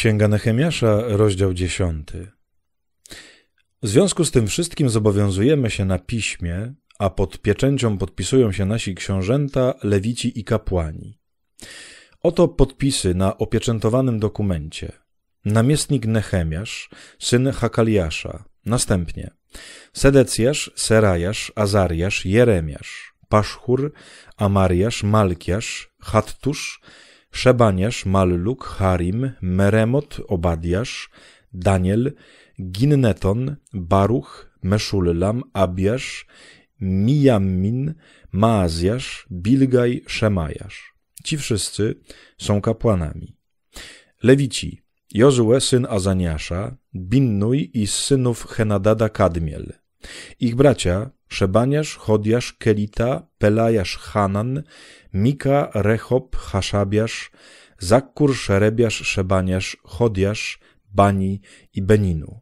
Księga Nehemiasza, rozdział 10. W związku z tym wszystkim zobowiązujemy się na piśmie, a pod pieczęcią podpisują się nasi książęta, lewici i kapłani. Oto podpisy na opieczętowanym dokumencie. Namiestnik Nehemiasz, syn Hakaliasza, następnie Sedecjasz, Serajasz, Azariasz, Jeremiasz, Paszchur, Amariasz, Malkiasz, Hattusz, Szebaniasz, Malluk, Harim, Meremot, Obadiasz, Daniel, Ginneton, Baruch, Meszullam, Abiasz, Mijammin, Maazjasz, Bilgaj, Szemajasz. Ci wszyscy są kapłanami. Lewici, Jozue syn Azaniasza, Binnuj i synów Henadada Kadmiel. Ich bracia Szebaniasz, Chodiasz, Kelita, Pelajasz, Hanan, Mika, Rechob, Haszabiasz, Zakur, Szerebiasz, Szebaniasz, Chodiasz, Bani i Beninu.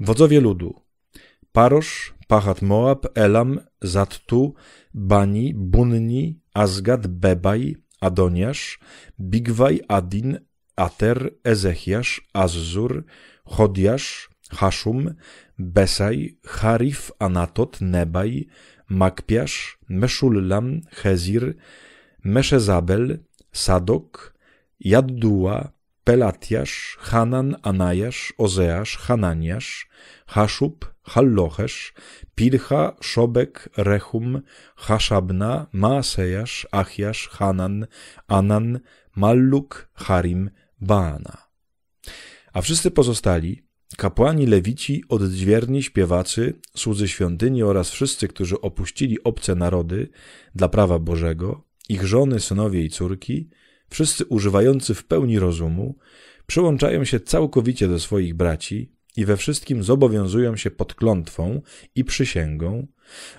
Wodzowie ludu Parosz, Pachat Moab, Elam, Zattu, Bani, Bunni, Azgad, Bebaj, Adoniasz, Bigwaj, Adin, Ater, Ezechiasz, Azzur, Chodiasz, Haszum, Besaj, Harif, Anatot, Nebaj, Makpiasz, Meszullam, Hezir, Meszezabel, Sadok, Jadduła, Pelatiasz, Hanan, Anajasz, Ozeasz, Hananiasz, Haszub, Hallochesz, Pilcha, Szobek, Rechum, Haszabna, Maasejasz, Achiasz, Hanan, Anan, Malluk, Harim, Baana. A wszyscy pozostali, Kapłani lewici, oddźwierni, śpiewacy, słudzy świątyni oraz wszyscy, którzy opuścili obce narody dla prawa Bożego, ich żony, synowie i córki, wszyscy używający w pełni rozumu, przyłączają się całkowicie do swoich braci i we wszystkim zobowiązują się pod klątwą i przysięgą,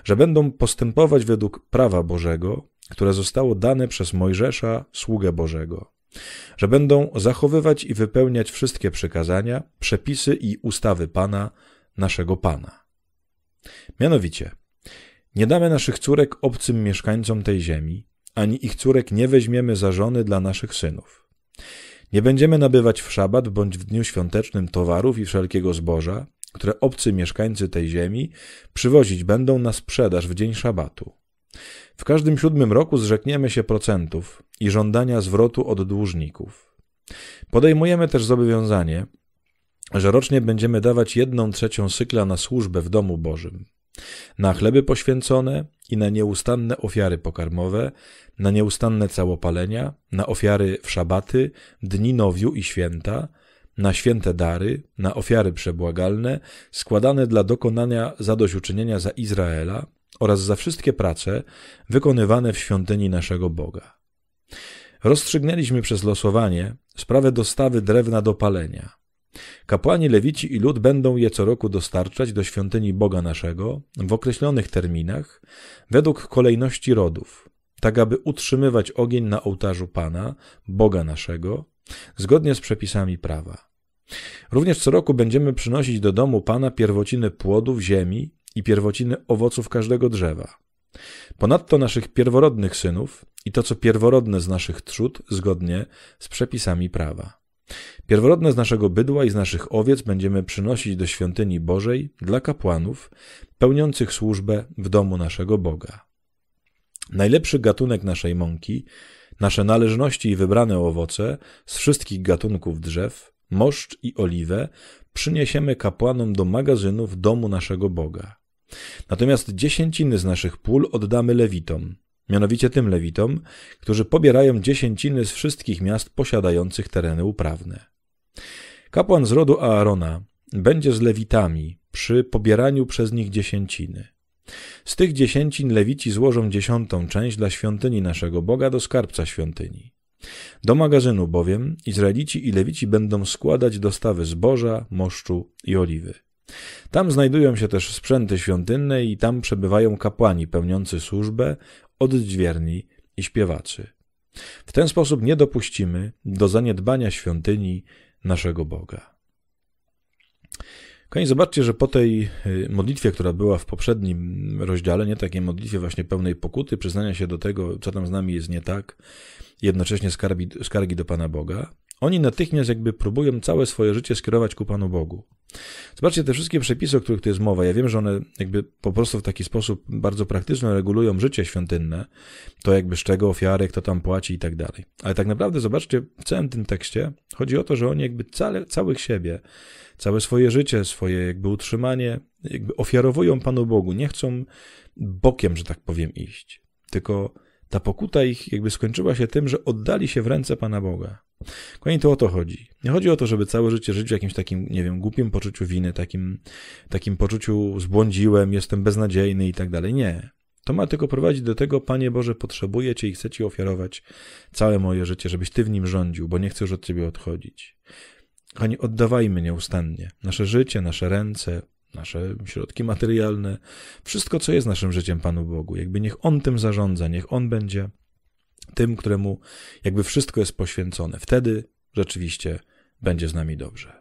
że będą postępować według prawa Bożego, które zostało dane przez Mojżesza, sługę Bożego że będą zachowywać i wypełniać wszystkie przykazania, przepisy i ustawy Pana, naszego Pana. Mianowicie, nie damy naszych córek obcym mieszkańcom tej ziemi, ani ich córek nie weźmiemy za żony dla naszych synów. Nie będziemy nabywać w szabat bądź w dniu świątecznym towarów i wszelkiego zboża, które obcy mieszkańcy tej ziemi przywozić będą na sprzedaż w dzień szabatu. W każdym siódmym roku zrzekniemy się procentów i żądania zwrotu od dłużników. Podejmujemy też zobowiązanie, że rocznie będziemy dawać jedną trzecią sykla na służbę w domu Bożym, na chleby poświęcone i na nieustanne ofiary pokarmowe, na nieustanne całopalenia, na ofiary w szabaty, dni nowiu i święta, na święte dary, na ofiary przebłagalne, składane dla dokonania zadośćuczynienia za Izraela, oraz za wszystkie prace wykonywane w świątyni naszego Boga. Rozstrzygnęliśmy przez losowanie sprawę dostawy drewna do palenia. Kapłani lewici i lud będą je co roku dostarczać do świątyni Boga naszego w określonych terminach, według kolejności rodów, tak aby utrzymywać ogień na ołtarzu Pana, Boga naszego, zgodnie z przepisami prawa. Również co roku będziemy przynosić do domu Pana pierwociny płodów ziemi i pierwociny owoców każdego drzewa. Ponadto naszych pierworodnych synów i to, co pierworodne z naszych trzód, zgodnie z przepisami prawa. Pierworodne z naszego bydła i z naszych owiec będziemy przynosić do świątyni Bożej dla kapłanów, pełniących służbę w domu naszego Boga. Najlepszy gatunek naszej mąki, nasze należności i wybrane owoce z wszystkich gatunków drzew, moszcz i oliwę przyniesiemy kapłanom do magazynów domu naszego Boga. Natomiast dziesięciny z naszych pól oddamy lewitom, mianowicie tym lewitom, którzy pobierają dziesięciny z wszystkich miast posiadających tereny uprawne. Kapłan z rodu Aarona będzie z lewitami przy pobieraniu przez nich dziesięciny. Z tych dziesięcin lewici złożą dziesiątą część dla świątyni naszego Boga do skarbca świątyni. Do magazynu bowiem Izraelici i lewici będą składać dostawy zboża, moszczu i oliwy. Tam znajdują się też sprzęty świątynne i tam przebywają kapłani pełniący służbę, oddźwierni i śpiewaczy. W ten sposób nie dopuścimy do zaniedbania świątyni naszego Boga. Kochani, zobaczcie, że po tej y, modlitwie, która była w poprzednim rozdziale, nie takiej modlitwie właśnie pełnej pokuty, przyznania się do tego, co tam z nami jest nie tak, jednocześnie skargi, skargi do Pana Boga, oni natychmiast jakby próbują całe swoje życie skierować ku Panu Bogu. Zobaczcie, te wszystkie przepisy, o których tu jest mowa, ja wiem, że one jakby po prostu w taki sposób bardzo praktyczny regulują życie świątynne, to jakby z czego ofiary, kto tam płaci i tak dalej. Ale tak naprawdę, zobaczcie, w całym tym tekście chodzi o to, że oni jakby całe, całych siebie, całe swoje życie, swoje jakby utrzymanie, jakby ofiarowują Panu Bogu, nie chcą bokiem, że tak powiem, iść. Tylko ta pokuta ich jakby skończyła się tym, że oddali się w ręce Pana Boga. Kochani, to o to chodzi. Nie chodzi o to, żeby całe życie żyć w jakimś takim, nie wiem, głupim poczuciu winy, takim, takim poczuciu zbłądziłem, jestem beznadziejny i tak dalej. Nie. To ma tylko prowadzić do tego, Panie Boże, potrzebuję Cię i chcę Ci ofiarować całe moje życie, żebyś Ty w nim rządził, bo nie chcę już od Ciebie odchodzić. Kochani, oddawajmy nieustannie nasze życie, nasze ręce, nasze środki materialne, wszystko, co jest naszym życiem Panu Bogu. Jakby niech On tym zarządza, niech On będzie tym, któremu jakby wszystko jest poświęcone. Wtedy rzeczywiście będzie z nami dobrze.